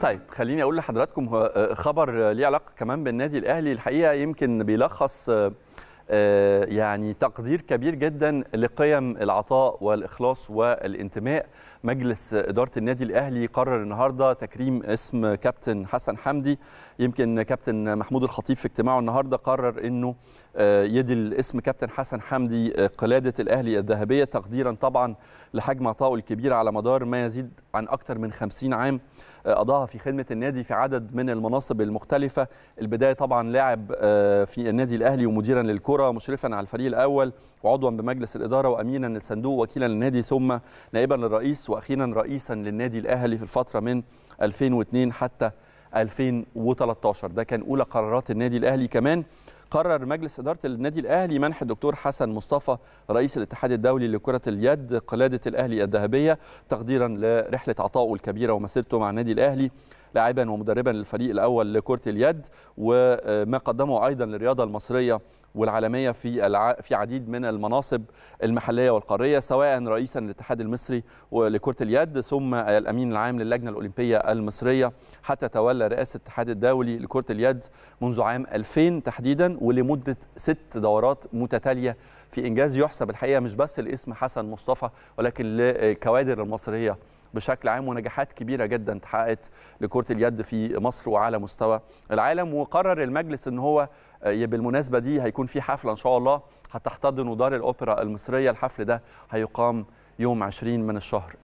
طيب خليني اقول لحضراتكم آه، خبر آه، ليه علاقه كمان بالنادي الاهلي الحقيقه يمكن بيلخص آه، آه، يعني تقدير كبير جدا لقيم العطاء والاخلاص والانتماء مجلس اداره النادي الاهلي قرر النهارده تكريم اسم كابتن حسن حمدي يمكن كابتن محمود الخطيب في اجتماعه النهارده قرر انه آه، يدي الاسم كابتن حسن حمدي آه، قلاده الاهلي الذهبيه تقديرا طبعا لحجم عطائه الكبير على مدار ما يزيد عن اكثر من 50 عام اضاها في خدمه النادي في عدد من المناصب المختلفه البدايه طبعا لاعب في النادي الاهلي ومديرا للكره الكره مشرفا على الفريق الاول وعضوا بمجلس الاداره وامينا للصندوق وكيلا للنادي ثم نائبا للرئيس واخيرا رئيسا للنادي الاهلي في الفتره من 2002 حتى 2013 ده كان اولى قرارات النادي الاهلي كمان قرر مجلس إدارة النادي الأهلي منح الدكتور حسن مصطفى رئيس الاتحاد الدولي لكرة اليد قلادة الأهلي الذهبية تقديرا لرحلة عطائه الكبيرة ومسيرته مع النادي الأهلي لاعبا ومدربا للفريق الاول لكره اليد وما قدمه ايضا للرياضه المصريه والعالميه في الع... في عديد من المناصب المحليه والقاريه سواء رئيسا للاتحاد المصري لكره اليد ثم الامين العام للجنه الاولمبيه المصريه حتى تولى رئاسه الاتحاد الدولي لكره اليد منذ عام 2000 تحديدا ولمده ست دورات متتاليه في انجاز يحسب الحقيقه مش بس لاسم حسن مصطفى ولكن للكوادر المصريه بشكل عام ونجاحات كبيره جدا اتحققت لكره اليد في مصر وعلى مستوى العالم وقرر المجلس ان هو آه، بالمناسبه دي هيكون في حفله ان شاء الله هتحتضنه دار الاوبرا المصريه الحفل ده هيقام يوم 20 من الشهر